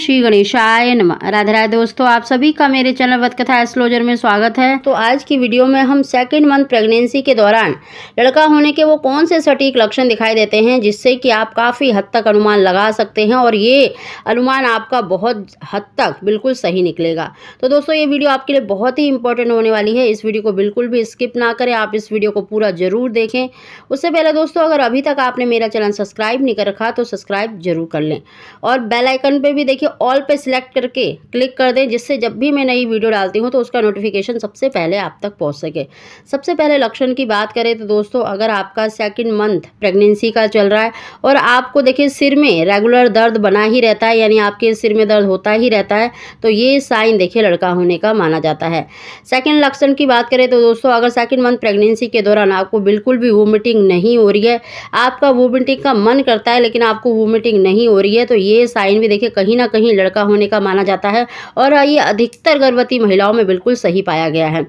श्री गणेशाय नमः राधे राधे दोस्तों आप सभी का मेरे चैनल वत कथा एस्ट्रोलॉजर में स्वागत है तो आज की वीडियो में हम सेकंड मंथ प्रेगनेंसी के दौरान लड़का होने के वो कौन से सटीक लक्षण दिखाई देते हैं जिससे कि आप काफ़ी हद तक अनुमान लगा सकते हैं और ये अनुमान आपका बहुत हद तक बिल्कुल सही निकलेगा तो दोस्तों ये वीडियो आपके लिए बहुत ही इंपॉर्टेंट होने वाली है इस वीडियो को बिल्कुल भी स्किप ना करें आप इस वीडियो को पूरा जरूर देखें उससे पहले दोस्तों अगर अभी तक आपने मेरा चैनल सब्सक्राइब नहीं कर रखा तो सब्सक्राइब जरूर कर लें और बेलाइकन पर भी देखिए ऑल पे सिलेक्ट करके क्लिक कर दें जिससे जब भी मैं नई वीडियो डालती हूँ तो उसका नोटिफिकेशन सबसे पहले आप तक पहुँच सके सबसे पहले लक्षण की बात करें तो दोस्तों अगर आपका सेकेंड मंथ प्रेगनेंसी का चल रहा है और आपको देखिए सिर में रेगुलर दर्द बना ही रहता है यानी आपके सिर में दर्द होता ही रहता है तो ये साइन देखिए लड़का होने का माना जाता है सेकेंड लक्षण की बात करें तो दोस्तों अगर सेकेंड मंथ प्रेगनेंसी के दौरान आपको बिल्कुल भी वोमिटिंग नहीं हो रही है आपका वोमिटिंग का मन करता है लेकिन आपको वोमिटिंग नहीं हो रही है तो ये साइन भी देखिए कहीं ना कहीं कहीं लड़का होने का माना जाता है और ये अधिकतर गर्भवती महिलाओं में बिल्कुल सही पाया गया है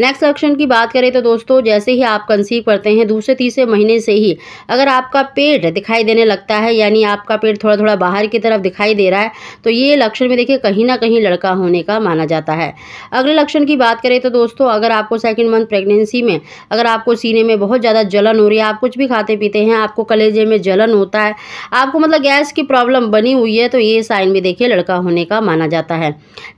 नेक्स्ट लक्षण की बात करें तो दोस्तों जैसे ही आप कंसीव करते हैं दूसरे तीसरे महीने से ही अगर आपका पेट दिखाई देने लगता है यानी आपका पेट थोड़ा थोड़ा बाहर की तरफ दिखाई दे रहा है तो ये लक्षण में देखिए कहीं ना कहीं लड़का होने का माना जाता है अगले लक्षण की बात करें तो दोस्तों अगर आपको सेकेंड मंथ प्रेगनेंसी में अगर आपको सीने में बहुत ज़्यादा जलन हो रही है आप कुछ भी खाते पीते हैं आपको कलेजे में जलन होता है आपको मतलब गैस की प्रॉब्लम बनी हुई है तो ये साइन भी देख देखिए लड़का होने का माना जाता है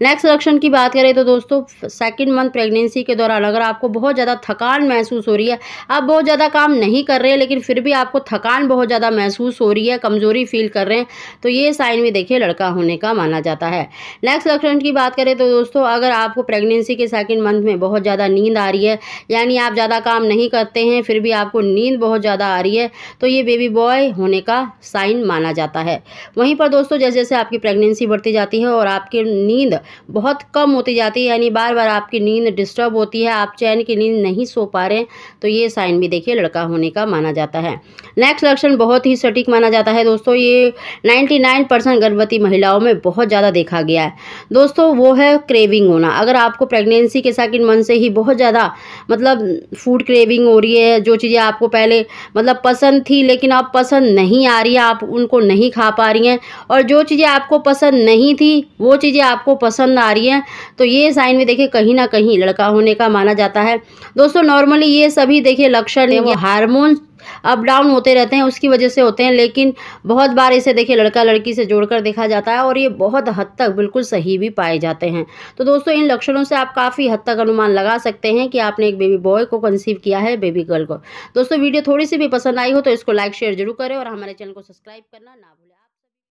नेक्स्ट लक्षण की बात करें तो दोस्तों सेकेंड मंथ प्रेगनेंसी के दौरान अगर आपको बहुत ज़्यादा थकान महसूस हो रही है आप बहुत ज़्यादा काम नहीं कर रहे हैं लेकिन फिर भी आपको थकान बहुत ज़्यादा महसूस हो रही है कमज़ोरी फील कर रहे हैं तो ये साइन भी देखिए लड़का होने का माना जाता है नेक्स्ट लक्षण की बात करें तो दोस्तों अगर आपको प्रेगनेंसी के सेकेंड मंथ में बहुत ज़्यादा नींद आ रही है यानी आप ज़्यादा काम नहीं करते हैं फिर भी आपको नींद बहुत ज़्यादा आ रही है तो ये बेबी बॉय होने का साइन माना जाता है वहीं पर दोस्तों जैसे जैसे आपकी प्रेग प्रेगनेंसी बढ़ती जाती है और आपकी नींद बहुत कम होती जाती है यानी बार बार आपकी नींद डिस्टर्ब होती है आप चैन की नींद नहीं सो पा रहे तो ये साइन भी देखिए लड़का होने का माना जाता है नेक्स्ट लक्षण बहुत ही सटीक माना जाता है दोस्तों ये 99 परसेंट गर्भवती महिलाओं में बहुत ज़्यादा देखा गया है दोस्तों वो है क्रेविंग होना अगर आपको प्रेगनेंसी के साथ इन मन से ही बहुत ज़्यादा मतलब फूड क्रेविंग हो रही है जो चीज़ें आपको पहले मतलब पसंद थी लेकिन अब पसंद नहीं आ रही है आप उनको नहीं खा पा रही हैं और जो चीज़ें आपको पसंद नहीं थी वो चीज़ें आपको पसंद आ रही हैं तो ये साइन में देखिए कहीं ना कहीं लड़का होने का माना जाता है दोस्तों नॉर्मली ये सभी देखिए लक्षण हारमोन अप डाउन होते रहते हैं उसकी वजह से होते हैं लेकिन बहुत बार इसे देखिए लड़का लड़की से जोड़कर देखा जाता है और ये बहुत हद तक बिल्कुल सही भी पाए जाते हैं तो दोस्तों इन लक्षणों से आप काफ़ी हद तक अनुमान लगा सकते हैं कि आपने एक बेबी बॉय को कंसीव किया है बेबी गर्ल को दोस्तों वीडियो थोड़ी सी भी पसंद आई हो तो इसको लाइक शेयर जरूर करें और हमारे चैनल को सब्सक्राइब करना ना भूलें